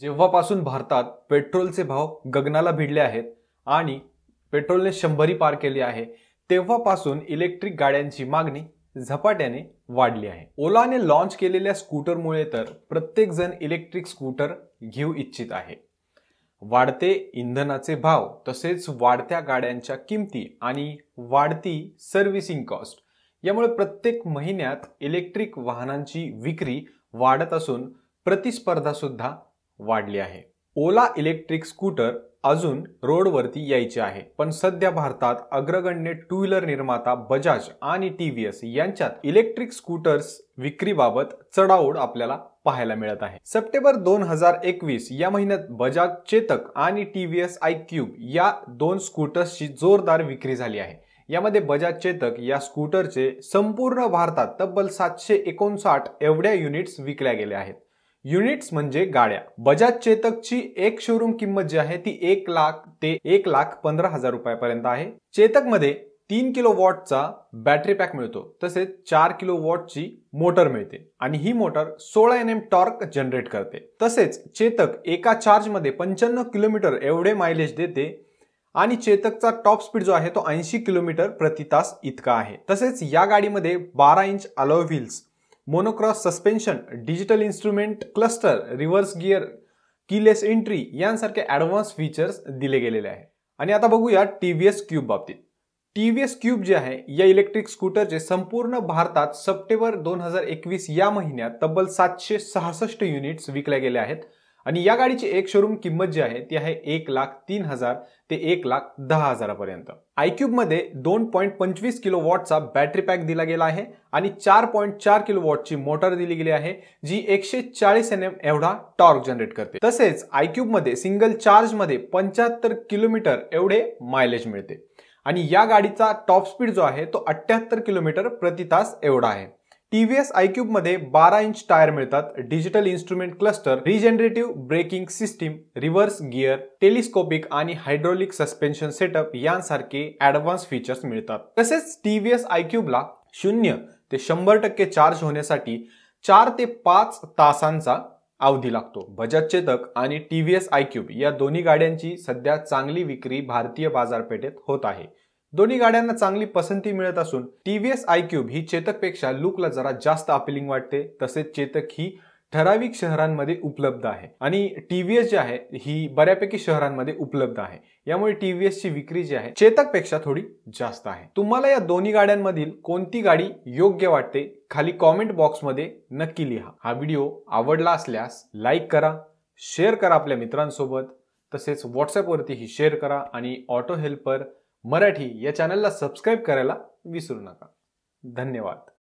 जेव्हापासून भारतात पेट्रोलचे भाव गगनाला भिडले आहेत आणि पेट्रोलने शंभरी पार केली आहे तेव्हापासून इलेक्ट्रिक गाड्यांची मागणी झपाट्याने वाढली आहे ओलाने लॉन्च केलेल्या स्कूटरमुळे तर प्रत्येकजण इलेक्ट्रिक स्कूटर घेऊ इच्छित आहे वाढते इंधनाचे भाव तसेच वाढत्या गाड्यांच्या किमती आणि वाढती सर्व्हिसिंग कॉस्ट यामुळे प्रत्येक महिन्यात इलेक्ट्रिक वाहनांची विक्री वाढत असून प्रतिस्पर्धा सुद्धा वाढली आहे ओला इलेक्ट्रिक स्कूटर अजून रोडवरती यायचे आहे पण सध्या भारतात अग्रगण्य टू व्हीलर निर्माता बजाज आणि टी व्ही एस यांच्यात इलेक्ट्रिक स्कूटर्स विक्रीबाबत चढाओढ आपल्याला पाहायला मिळत आहे सप्टेंबर दोन हजार एकवीस या महिन्यात बजाज चेतक आणि T V S I cube या दोन स्कूटर्सची जोरदार विक्री झाली आहे यामध्ये बजाज चेतक या स्कूटरचे संपूर्ण भारतात तब्बल सातशे एकोणसाठ एवढ्या युनिट्स विकल्या गेल्या आहेत युनिट्स म्हणजे गाड्या बजाज चेतकची एक शोरूम किंमत जी आहे ती एक लाख ते एक लाख पंधरा हजार रुपयापर्यंत आहे मध्ये तीन किलो वॉटचा बॅटरी पॅक मिळतो तसेच चार किलो वॉटची मोटर मिळते आणि ही मोटर सोळा एन एम टॉर्क जनरेट करते तसेच चेतक एका चार्जमध्ये पंच्याण्णव किलोमीटर एवढे मायलेज देते आणि चेतकचा टॉप स्पीड जो आहे तो ऐंशी किलोमीटर प्रति तास इतका आहे तसेच या गाडीमध्ये बारा inch wheels monocross suspension digital instrument cluster reverse gear keyless entry यांसारखे ॲडव्हान्स फीचर्स दिले गेलेले आहे आणि आता बघूया टी व्ही एस क्यूब बाबतीत टी व्ही एस क्यूब जे आहे या इलेक्ट्रिक स्कूटरचे संपूर्ण भारतात सप्टेंबर दोन हजार एकवीस या महिन्यात तब्बल सातशे सहासष्ट युनिट्स विकल्या गेल्या आहेत आणि या गाडीची एक शोरूम किंमत जी आहे ती आहे एक लाख तीन हजार ते एक लाख दहा हजारापर्यंत आयक्यूबमध्ये दोन पॉईंट पंचवीस किलो वॉटचा बॅटरी पॅक दिला गेला आहे आणि चार पॉईंट चार किलो वॉटची मोटर दिली गेली आहे जी एकशे चाळीस एन एम एवढा टॉर्क जनरेट करते तसेच आयक्यूबमध्ये सिंगल चार्जमध्ये पंच्याहत्तर किलोमीटर एवढे मायलेज मिळते आणि या गाडीचा टॉप स्पीड जो आहे तो अठ्ठ्याहत्तर किलोमीटर प्रति तास एवढा आहे टीव्हीएस मध्ये बारा इंच टायर मिळतात digital instrument cluster regenerative braking system reverse gear telescopic आणि हायड्रोलिक सस्पेन्शन सेटअप यांसारखे ऍडव्हान्स फीचर्स मिळतात तसेच टीव्हीएस आयक्यूबला शून्य ते शंभर टक्के चार्ज होण्यासाठी चार ते पाच तासांचा अवधी लागतो बजाज चेतक आणि टी व्ही एस आयक्यूब या दोन्ही गाड्यांची सध्या चांगली विक्री भारतीय बाजारपेठेत होत आहे दोन्ही गाड्यांना चांगली पसंती मिळत असून T V S I cube ही चेतकपेक्षा लुकला जरा जास्त अपिलिंग वाटते तसेच चेतक ही ठराविक शहरांमध्ये उपलब्ध आहे आणि टी व्ही एस जी आहे ही बऱ्यापैकी शहरांमध्ये उपलब्ध आहे यामुळे टी व्ही ची विक्री जी आहे चेतकपेक्षा थोडी जास्त आहे तुम्हाला या दोन्ही गाड्यांमधील कोणती गाडी योग्य वाटते खाली कॉमेंट बॉक्समध्ये नक्की लिहा हा व्हिडिओ आवडला असल्यास लाईक करा शेअर करा आपल्या मित्रांसोबत तसेच व्हॉट्सअपवरतीही शेअर करा आणि ऑटो हेल्पर मराठी या चॅनलला सबस्क्राईब करायला विसरू नका धन्यवाद